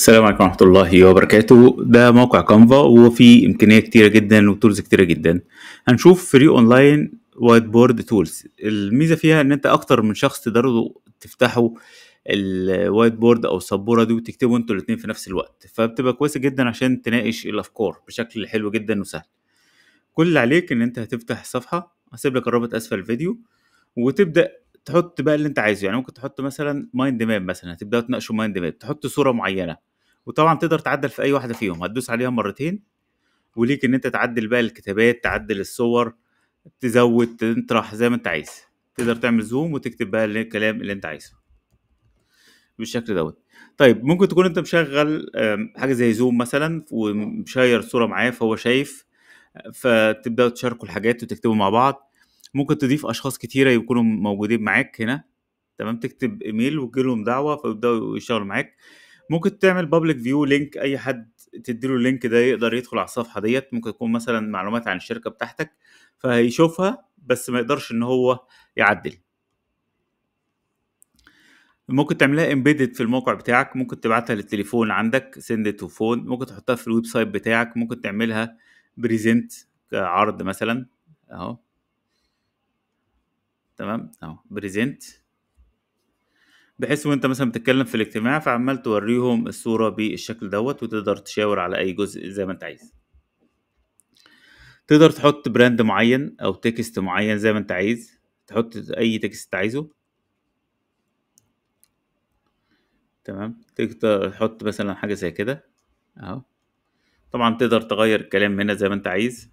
السلام عليكم ورحمة الله وبركاته ده موقع كانفا وفي إمكانية كتيرة جدا وتولز كتيرة جدا هنشوف فري أونلاين وايت بورد تولز الميزة فيها إن أنت أكتر من شخص تقدروا تفتحوا الوايت بورد أو السبورة دي وتكتبوا أنتوا الاتنين في نفس الوقت فبتبقى كويسة جدا عشان تناقش الأفكار بشكل حلو جدا وسهل كل اللي عليك إن أنت هتفتح الصفحة هسيب لك الرابط أسفل الفيديو وتبدأ تحط بقى اللي انت عايزه يعني ممكن تحط مثلا مايند ماب مثلا هتبداوا تناقشوا مايند ماب تحط صوره معينه وطبعا تقدر تعدل في اي واحده فيهم هتدوس عليها مرتين وليك ان انت تعدل بقى الكتابات تعدل الصور تزود تطرح زي ما انت عايز تقدر تعمل زوم وتكتب بقى الكلام اللي انت عايزه بالشكل دوت طيب ممكن تكون انت مشغل حاجه زي زوم مثلا ومشير صوره معاه فهو شايف فتبداوا تشاركوا الحاجات وتكتبوا مع بعض ممكن تضيف اشخاص كتيره يكونوا موجودين معاك هنا تمام تكتب ايميل وتجيلهم دعوه فيبداوا يشتغلوا معاك ممكن تعمل بابليك فيو لينك اي حد تديله اللينك ده يقدر يدخل على الصفحه ديت ممكن تكون مثلا معلومات عن الشركه بتاعتك فهيشوفها بس ما يقدرش ان هو يعدل ممكن تعملها امبيدد في الموقع بتاعك ممكن تبعتها للتليفون عندك سند تو فون ممكن تحطها في الويب سايت بتاعك ممكن تعملها بريزنت كعرض مثلا اهو تمام اهو بريزنت بحيث وانت مثلا بتتكلم في الاجتماع فعمال توريهم الصورة بالشكل دوت وتقدر تشاور على اي جزء زي ما انت عايز تقدر تحط براند معين او تكست معين زي ما انت عايز تحط اي تكست انت عايزه تمام تقدر تحط مثلا حاجة زي كده اهو طبعا تقدر تغير الكلام هنا زي ما انت عايز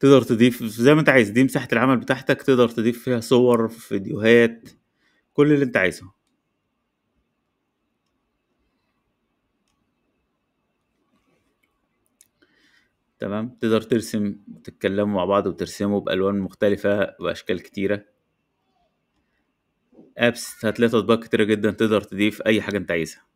تقدر تضيف زي ما انت عايز دي مساحة العمل بتاعتك تقدر تضيف فيها صور فيديوهات كل اللي انت عايزه تمام تقدر ترسم تتكلموا مع بعض وترسموا بألوان مختلفة وأشكال كتيرة أبس هتلاقي تطبيقات كتيرة جدا تقدر تضيف أي حاجة أنت عايزها